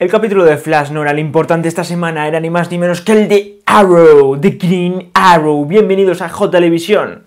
El capítulo de Flash no era lo importante esta semana, era ni más ni menos que el de Arrow, The Green Arrow. Bienvenidos a J-Televisión.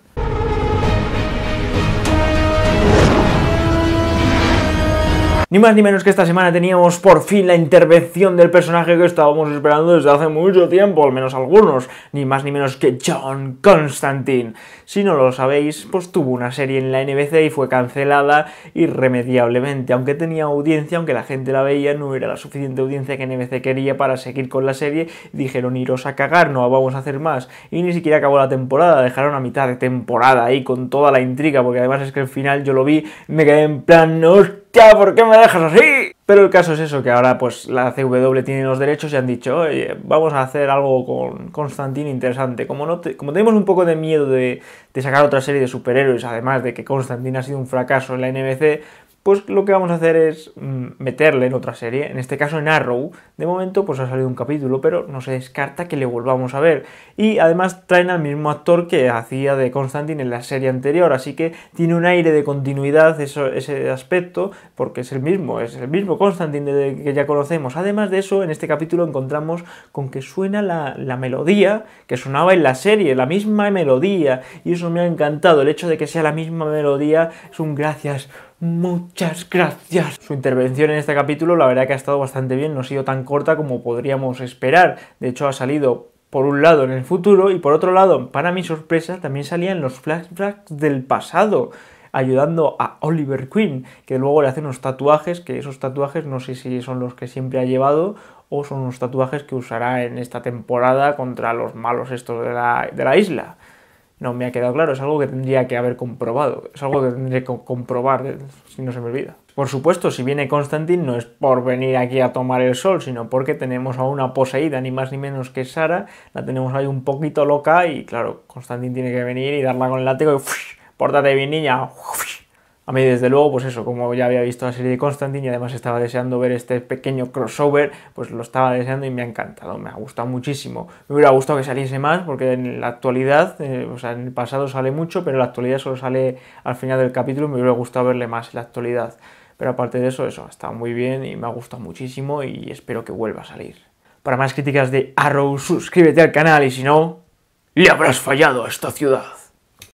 Ni más ni menos que esta semana teníamos por fin la intervención del personaje que estábamos esperando desde hace mucho tiempo, al menos algunos, ni más ni menos que John Constantine. Si no lo sabéis, pues tuvo una serie en la NBC y fue cancelada irremediablemente, aunque tenía audiencia, aunque la gente la veía, no era la suficiente audiencia que NBC quería para seguir con la serie, dijeron iros a cagar, no vamos a hacer más, y ni siquiera acabó la temporada, dejaron a mitad de temporada ahí con toda la intriga, porque además es que el final yo lo vi, me quedé en plan, no ya, ¿por qué me dejas así? Pero el caso es eso, que ahora pues la CW tiene los derechos y han dicho, oye, vamos a hacer algo con Constantine interesante. Como, no como tenemos un poco de miedo de, de sacar otra serie de superhéroes, además de que Constantine ha sido un fracaso en la NBC, pues lo que vamos a hacer es mm, meterle en otra serie, en este caso en Arrow. De momento pues ha salido un capítulo, pero no se descarta que le volvamos a ver. Y además traen al mismo actor que hacía de Constantine en la serie anterior, así que tiene un aire de continuidad ese aspecto, porque es el mismo, es el mismo Constantine que ya conocemos. Además de eso, en este capítulo encontramos con que suena la, la melodía que sonaba en la serie, la misma melodía, y eso me ha encantado. El hecho de que sea la misma melodía es un gracias Muchas gracias. Su intervención en este capítulo la verdad que ha estado bastante bien, no ha sido tan corta como podríamos esperar. De hecho ha salido por un lado en el futuro y por otro lado, para mi sorpresa, también salían los flashbacks del pasado ayudando a Oliver Queen, que luego le hace unos tatuajes, que esos tatuajes no sé si son los que siempre ha llevado o son unos tatuajes que usará en esta temporada contra los malos estos de la, de la isla no me ha quedado claro, es algo que tendría que haber comprobado, es algo que tendría que comprobar eh, si no se me olvida. Por supuesto, si viene Constantin, no es por venir aquí a tomar el sol, sino porque tenemos a una poseída, ni más ni menos que Sara, la tenemos ahí un poquito loca y claro, Constantin tiene que venir y darla con el látigo y ¡fush! ¡Pórtate bien niña! A mí, desde luego, pues eso, como ya había visto la serie de Constantine y además estaba deseando ver este pequeño crossover, pues lo estaba deseando y me ha encantado, me ha gustado muchísimo. Me hubiera gustado que saliese más, porque en la actualidad, eh, o sea, en el pasado sale mucho, pero en la actualidad solo sale al final del capítulo, y me hubiera gustado verle más en la actualidad. Pero aparte de eso, eso, ha estado muy bien y me ha gustado muchísimo y espero que vuelva a salir. Para más críticas de Arrow, suscríbete al canal y si no, le habrás fallado a esta ciudad.